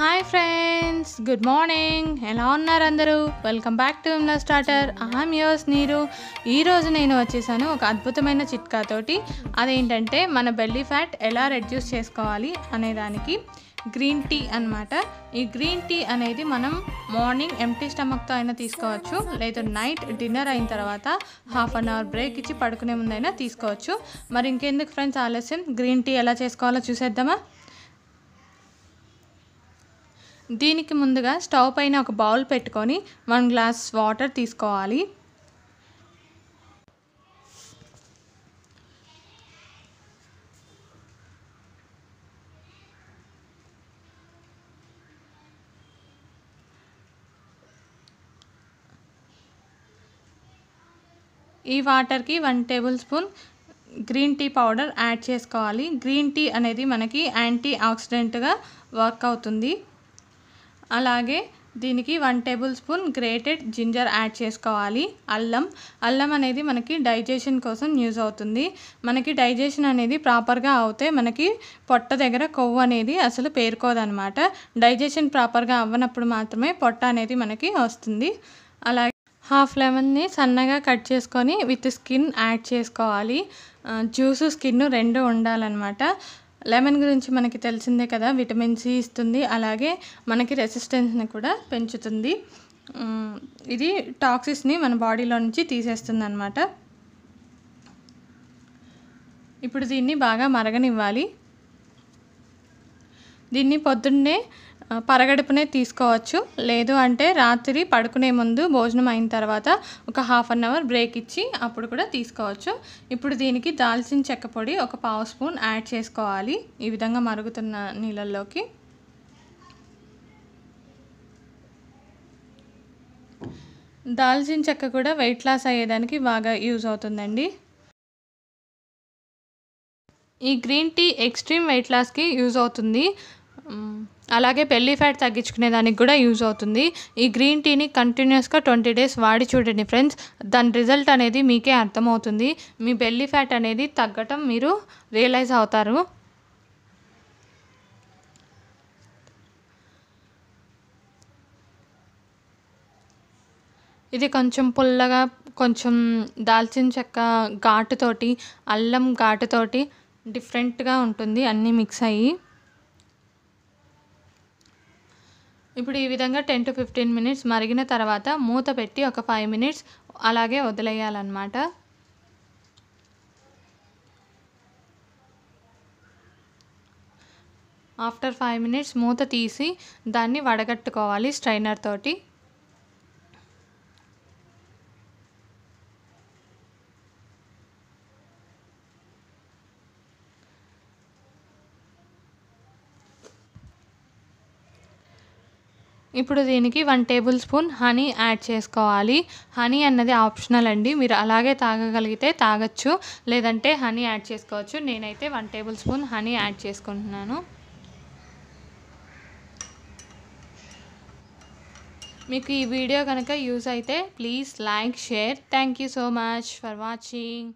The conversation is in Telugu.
హాయ్ ఫ్రెండ్స్ గుడ్ మార్నింగ్ ఎలా ఉన్నారు అందరూ వెల్కమ్ బ్యాక్ టు ఇమ్లా స్టార్టర్ ఆమ్ యోస్ నీరు ఈరోజు నేను వచ్చేసాను ఒక అద్భుతమైన చిట్కాతోటి అదేంటంటే మన బెల్లీ ఫ్యాట్ ఎలా రెడ్యూస్ చేసుకోవాలి అనేదానికి గ్రీన్ టీ అనమాట ఈ గ్రీన్ టీ అనేది మనం మార్నింగ్ ఎంటీ స్టమక్తో అయినా తీసుకోవచ్చు లేదా నైట్ డిన్నర్ అయిన తర్వాత హాఫ్ అన్ అవర్ బ్రేక్ ఇచ్చి పడుకునే ముందైనా తీసుకోవచ్చు మరి ఇంకెందుకు ఫ్రెండ్స్ ఆలస్యం గ్రీన్ టీ ఎలా చేసుకోవాలో చూసేద్దామా దీనికి ముందుగా స్టవ్ పైన ఒక బౌల్ పెట్టుకొని వన్ గ్లాస్ వాటర్ తీసుకోవాలి ఈ వాటర్కి one table tablespoon green tea powder add చేసుకోవాలి గ్రీన్ టీ అనేది మనకి యాంటీ ఆక్సిడెంట్గా వర్క్ అవుతుంది అలాగే దీనికి one table tablespoon grated ginger add చేసుకోవాలి అల్లం అల్లం అనేది మనకి డైజెషన్ కోసం యూజ్ అవుతుంది మనకి డైజెషన్ అనేది ప్రాపర్గా అవుతే మనకి పొట్ట దగ్గర కొవ్వు అనేది అసలు పేరుకోదనమాట డైజెషన్ ప్రాపర్గా అవ్వనప్పుడు మాత్రమే పొట్ట అనేది మనకి వస్తుంది అలాగే హాఫ్ లెమన్ని సన్నగా కట్ చేసుకొని విత్ స్కిన్ యాడ్ చేసుకోవాలి జ్యూస్ స్కిన్ రెండు ఉండాలన్నమాట లెమన్ గురించి మనకి తెలిసిందే కదా విటమిన్ సి ఇస్తుంది అలాగే మనకి రెసిస్టెన్స్ని కూడా పెంచుతుంది ఇది టాక్సిస్ని మన బాడీలో నుంచి తీసేస్తుంది అనమాట ఇప్పుడు దీన్ని బాగా మరగనివ్వాలి దీన్ని పొద్దున్నే పరగడుపునే తీసుకోవచ్చు లేదు అంటే రాత్రి పడుకునే ముందు భోజనం అయిన తర్వాత ఒక హాఫ్ అన్ అవర్ బ్రేక్ ఇచ్చి అప్పుడు కూడా తీసుకోవచ్చు ఇప్పుడు దీనికి దాల్చిన చెక్క పొడి ఒక పావు స్పూన్ యాడ్ చేసుకోవాలి ఈ విధంగా మరుగుతున్న నీళ్ళల్లోకి దాల్చిన చెక్క కూడా వెయిట్ లాస్ అయ్యేదానికి బాగా యూజ్ అవుతుందండి ఈ గ్రీన్ టీ ఎక్స్ట్రీమ్ వెయిట్ లాస్కి యూజ్ అవుతుంది అలాగే పెళ్లి ఫ్యాట్ తగ్గించుకునే దానికి కూడా యూజ్ అవుతుంది ఈ గ్రీన్ టీని కంటిన్యూస్గా ట్వంటీ డేస్ వాడి చూడండి ఫ్రెండ్స్ దాని రిజల్ట్ అనేది మీకే అర్థమవుతుంది మీ బెల్లీ ఫ్యాట్ అనేది తగ్గటం మీరు రియలైజ్ అవుతారు ఇది కొంచెం పుల్లగా కొంచెం దాల్చిన చెక్క ఘాటుతోటి అల్లం ఘాటుతోటి డిఫరెంట్గా ఉంటుంది అన్నీ మిక్స్ అయ్యి ఇప్పుడు ఈ విధంగా టెన్ టు ఫిఫ్టీన్ మినిట్స్ మరిగిన తర్వాత మూత పెట్టి ఒక ఫైవ్ మినిట్స్ అలాగే వదిలేయాలన్నమాట ఆఫ్టర్ ఫైవ్ మినిట్స్ మూత తీసి దాన్ని వడగట్టుకోవాలి స్ట్రైనర్ తోటి ఇప్పుడు దీనికి one table spoon honey add చేసుకోవాలి హనీ అన్నది ఆప్షనల్ అండి మీరు అలాగే తాగగలిగితే తాగచ్చు లేదంటే హనీ యాడ్ చేసుకోవచ్చు నేనైతే one table spoon honey add చేసుకుంటున్నాను మీకు ఈ వీడియో కనుక యూస్ అయితే please like share thank you so much for watching